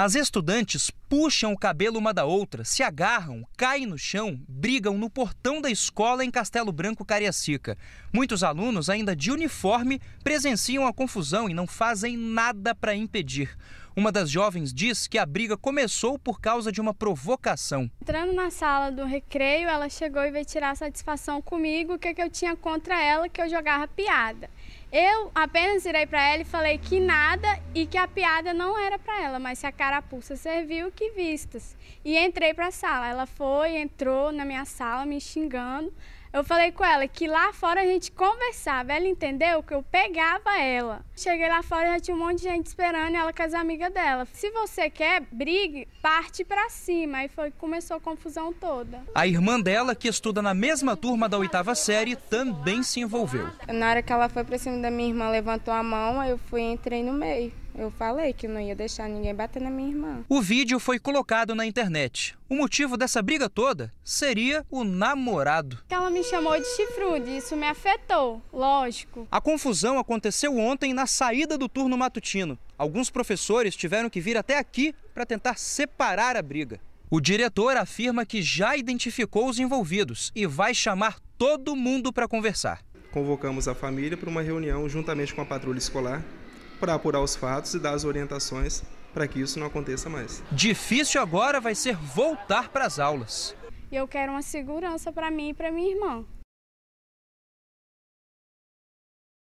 As estudantes puxam o cabelo uma da outra, se agarram, caem no chão, brigam no portão da escola em Castelo Branco, Cariacica. Muitos alunos, ainda de uniforme, presenciam a confusão e não fazem nada para impedir. Uma das jovens diz que a briga começou por causa de uma provocação. Entrando na sala do recreio, ela chegou e veio tirar satisfação comigo, o que, é que eu tinha contra ela, que eu jogava piada. Eu apenas irei para ela e falei que nada e que a piada não era para ela, mas se a carapuça serviu, que vistas. E entrei para a sala. Ela foi, entrou na minha sala me xingando. Eu falei com ela que lá fora a gente conversava. Ela entendeu que eu pegava ela. Cheguei lá fora e já tinha um monte de gente esperando ela com as amigas dela. Se você quer, brigue, parte para cima. Aí foi começou a confusão toda. A irmã dela, que estuda na mesma turma da oitava série, também se envolveu. Na hora que ela foi para cima da minha irmã, levantou a mão, aí eu fui e entrei no meio. Eu falei que não ia deixar ninguém bater na minha irmã. O vídeo foi colocado na internet. O motivo dessa briga toda seria o namorado. Ela me chamou de chifrude, isso me afetou, lógico. A confusão aconteceu ontem na saída do turno matutino. Alguns professores tiveram que vir até aqui para tentar separar a briga. O diretor afirma que já identificou os envolvidos e vai chamar todo mundo para conversar. Convocamos a família para uma reunião juntamente com a patrulha escolar para apurar os fatos e dar as orientações para que isso não aconteça mais. Difícil agora vai ser voltar para as aulas. eu quero uma segurança para mim e para minha irmã.